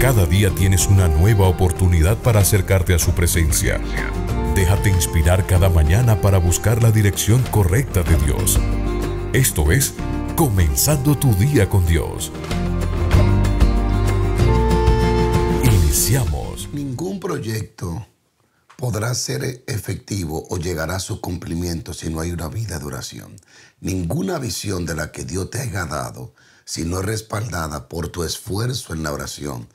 Cada día tienes una nueva oportunidad para acercarte a su presencia. Déjate inspirar cada mañana para buscar la dirección correcta de Dios. Esto es Comenzando tu día con Dios. Iniciamos. Ningún proyecto podrá ser efectivo o llegará a su cumplimiento si no hay una vida de oración. Ninguna visión de la que Dios te haya dado, si no es respaldada por tu esfuerzo en la oración,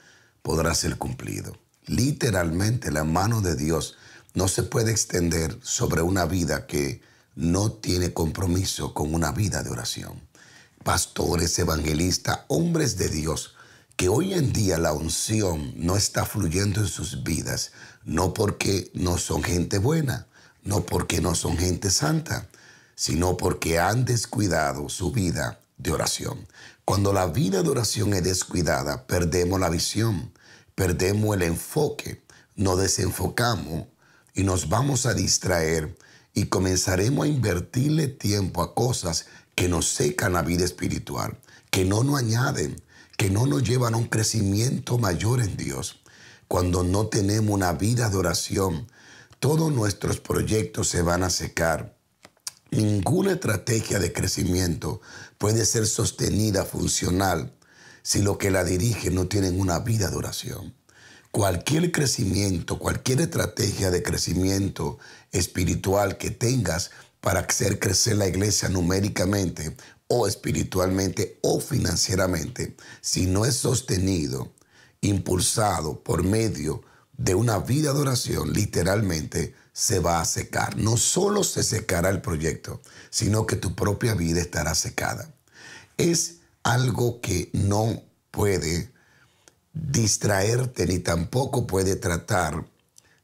podrá ser cumplido. Literalmente la mano de Dios no se puede extender sobre una vida que no tiene compromiso con una vida de oración. Pastores, evangelistas, hombres de Dios, que hoy en día la unción no está fluyendo en sus vidas, no porque no son gente buena, no porque no son gente santa, sino porque han descuidado su vida de oración. Cuando la vida de oración es descuidada, perdemos la visión, perdemos el enfoque, nos desenfocamos y nos vamos a distraer y comenzaremos a invertirle tiempo a cosas que nos secan la vida espiritual, que no nos añaden, que no nos llevan a un crecimiento mayor en Dios. Cuando no tenemos una vida de oración, todos nuestros proyectos se van a secar, Ninguna estrategia de crecimiento puede ser sostenida, funcional, si lo que la dirigen no tienen una vida de oración. Cualquier crecimiento, cualquier estrategia de crecimiento espiritual que tengas para hacer crecer la iglesia numéricamente o espiritualmente o financieramente, si no es sostenido, impulsado por medio de una vida de oración, literalmente, se va a secar. No solo se secará el proyecto, sino que tu propia vida estará secada. Es algo que no puede distraerte ni tampoco puede tratar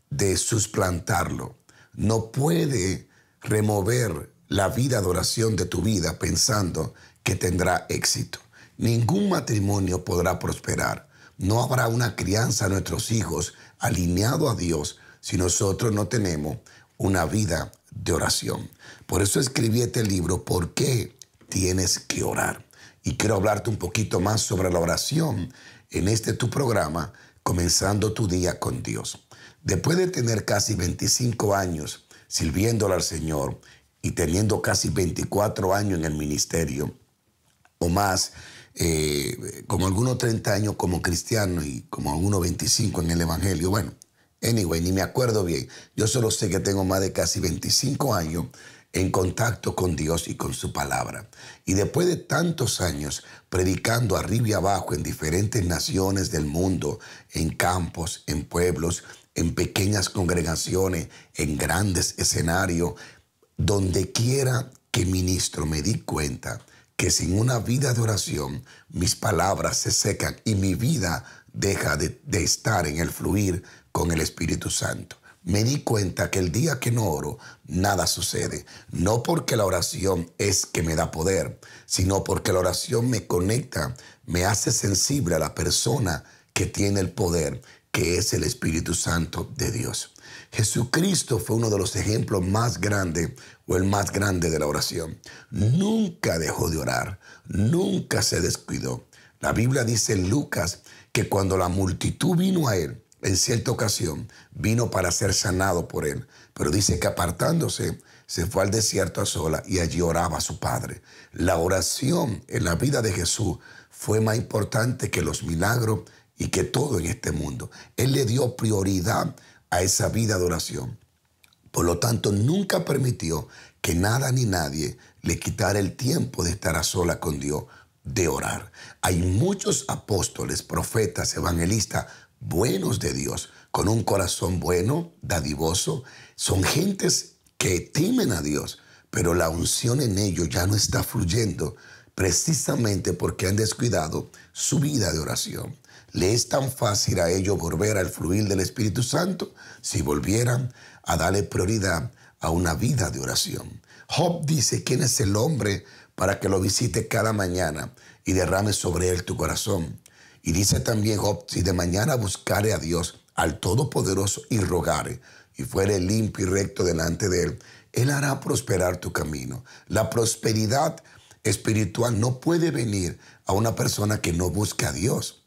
de susplantarlo. No puede remover la vida de oración de tu vida pensando que tendrá éxito. Ningún matrimonio podrá prosperar. No habrá una crianza a nuestros hijos alineado a Dios si nosotros no tenemos una vida de oración. Por eso escribí este libro, ¿por qué tienes que orar? Y quiero hablarte un poquito más sobre la oración en este tu programa, comenzando tu día con Dios. Después de tener casi 25 años sirviéndole al Señor y teniendo casi 24 años en el ministerio, o más, eh, como algunos 30 años como cristiano y como algunos 25 en el Evangelio, bueno, Anyway, ni me acuerdo bien. Yo solo sé que tengo más de casi 25 años en contacto con Dios y con su palabra. Y después de tantos años predicando arriba y abajo en diferentes naciones del mundo, en campos, en pueblos, en pequeñas congregaciones, en grandes escenarios, donde quiera que ministro me di cuenta que sin una vida de oración mis palabras se secan y mi vida deja de, estar en el fluir con el Espíritu Santo. Me di cuenta que el día que no oro, nada sucede. No porque la oración es que me da poder, sino porque la oración me conecta, me hace sensible a la persona que tiene el poder, que es el Espíritu Santo de Dios. Jesucristo fue uno de los ejemplos más grandes o el más grande de la oración. Nunca dejó de orar, nunca se descuidó. La Biblia dice en Lucas que cuando la multitud vino a él, en cierta ocasión vino para ser sanado por él, pero dice que apartándose se fue al desierto a sola y allí oraba a su padre. La oración en la vida de Jesús fue más importante que los milagros y que todo en este mundo. Él le dio prioridad a esa vida de oración. Por lo tanto, nunca permitió que nada ni nadie le quitara el tiempo de estar a sola con Dios, de orar. Hay muchos apóstoles, profetas, evangelistas, buenos de Dios, con un corazón bueno, dadivoso. Son gentes que temen a Dios, pero la unción en ellos ya no está fluyendo precisamente porque han descuidado su vida de oración. Le es tan fácil a ellos volver al fluir del Espíritu Santo si volvieran a darle prioridad a una vida de oración. Job dice, ¿quién es el hombre para que lo visite cada mañana y derrame sobre él tu corazón? Y dice también Job, si de mañana buscare a Dios, al Todopoderoso, y rogare, y fuere limpio y recto delante de Él, Él hará prosperar tu camino. La prosperidad espiritual no puede venir a una persona que no busca a Dios.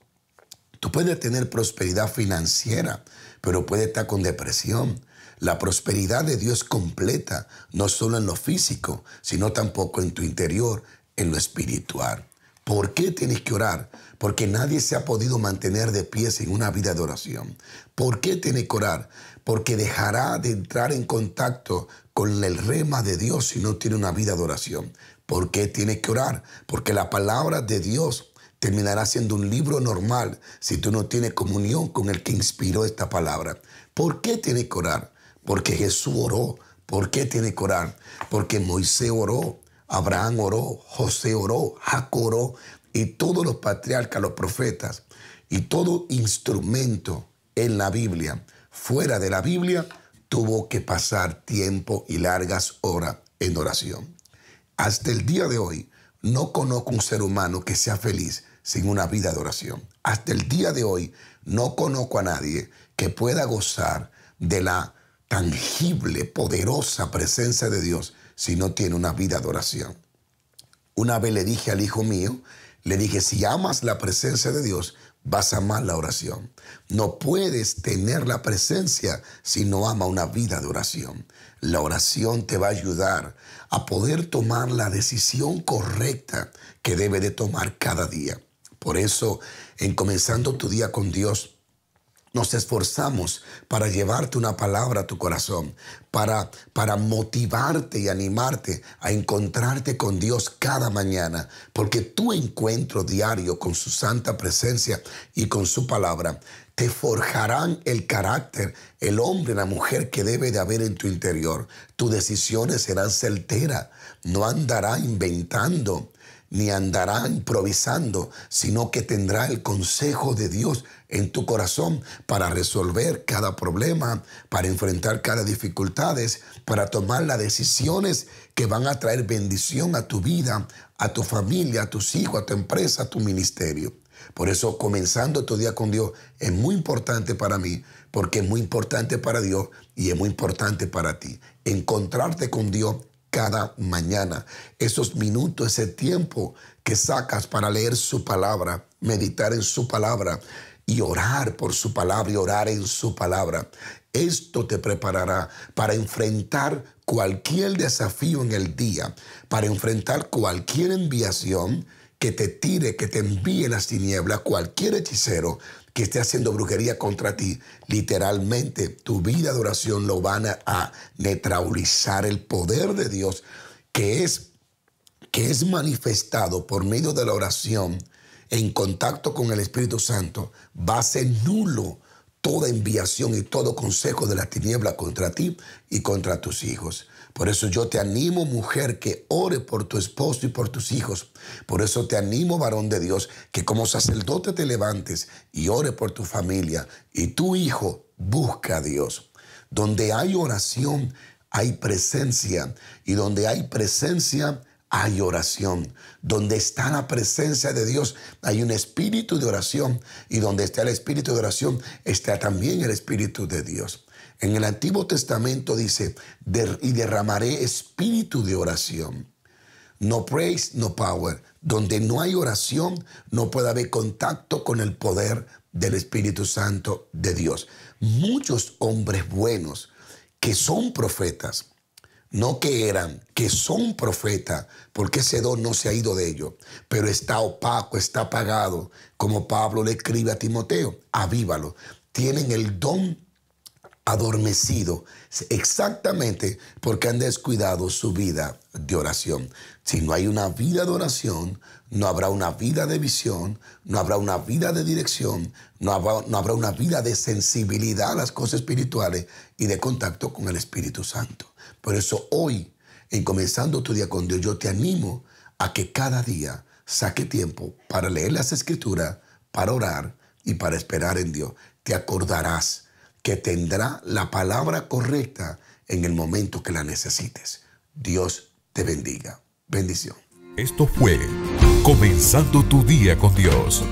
Tú puedes tener prosperidad financiera, pero puedes estar con depresión. La prosperidad de Dios completa, no solo en lo físico, sino tampoco en tu interior, en lo espiritual. ¿Por qué tienes que orar? Porque nadie se ha podido mantener de pie sin una vida de oración. ¿Por qué tienes que orar? Porque dejará de entrar en contacto con el rema de Dios si no tiene una vida de oración. ¿Por qué tienes que orar? Porque la palabra de Dios terminará siendo un libro normal si tú no tienes comunión con el que inspiró esta palabra. ¿Por qué tienes que orar? Porque Jesús oró. ¿Por qué tienes que orar? Porque Moisés oró. Abraham oró, José oró, Jacob oró, y todos los patriarcas, los profetas, y todo instrumento en la Biblia, fuera de la Biblia, tuvo que pasar tiempo y largas horas en oración. Hasta el día de hoy, no conozco un ser humano que sea feliz sin una vida de oración. Hasta el día de hoy, no conozco a nadie que pueda gozar de la tangible, poderosa presencia de Dios si no tiene una vida de oración. Una vez le dije al hijo mío, le dije, si amas la presencia de Dios, vas a amar la oración. No puedes tener la presencia si no ama una vida de oración. La oración te va a ayudar a poder tomar la decisión correcta que debe de tomar cada día. Por eso, en comenzando tu día con Dios, nos esforzamos para llevarte una palabra a tu corazón, para, para motivarte y animarte a encontrarte con Dios cada mañana, porque tu encuentro diario con su santa presencia y con su palabra te forjarán el carácter, el hombre, la mujer que debe de haber en tu interior. Tus decisiones serán certeras, no andará inventando ni andará improvisando, sino que tendrá el consejo de Dios en tu corazón para resolver cada problema, para enfrentar cada dificultades, para tomar las decisiones que van a traer bendición a tu vida, a tu familia, a tus hijos, a tu empresa, a tu ministerio. Por eso comenzando tu día con Dios es muy importante para mí, porque es muy importante para Dios y es muy importante para ti. Encontrarte con Dios cada mañana. Esos minutos, ese tiempo que sacas para leer su palabra, meditar en su palabra y orar por su palabra y orar en su palabra. Esto te preparará para enfrentar cualquier desafío en el día, para enfrentar cualquier enviación que te tire, que te envíe las tinieblas, cualquier hechicero que esté haciendo brujería contra ti, literalmente tu vida de oración lo van a neutralizar el poder de Dios que es, que es manifestado por medio de la oración en contacto con el Espíritu Santo, va a ser nulo toda enviación y todo consejo de la tiniebla contra ti y contra tus hijos. Por eso yo te animo, mujer, que ore por tu esposo y por tus hijos. Por eso te animo, varón de Dios, que como sacerdote te levantes y ore por tu familia. Y tu hijo busca a Dios. Donde hay oración, hay presencia. Y donde hay presencia, hay oración. Donde está la presencia de Dios, hay un espíritu de oración. Y donde está el espíritu de oración, está también el espíritu de Dios. En el Antiguo Testamento dice, y derramaré espíritu de oración. No praise, no power. Donde no hay oración, no puede haber contacto con el poder del Espíritu Santo de Dios. Muchos hombres buenos que son profetas, no que eran, que son profetas, porque ese don no se ha ido de ellos, pero está opaco, está apagado, como Pablo le escribe a Timoteo, avívalo. Tienen el don adormecido, exactamente porque han descuidado su vida de oración. Si no hay una vida de oración, no habrá una vida de visión, no habrá una vida de dirección, no habrá, no habrá una vida de sensibilidad a las cosas espirituales y de contacto con el Espíritu Santo. Por eso hoy, en comenzando tu día con Dios, yo te animo a que cada día saque tiempo para leer las escrituras, para orar y para esperar en Dios. Te acordarás que tendrá la palabra correcta en el momento que la necesites. Dios te bendiga. Bendición. Esto fue Comenzando tu día con Dios.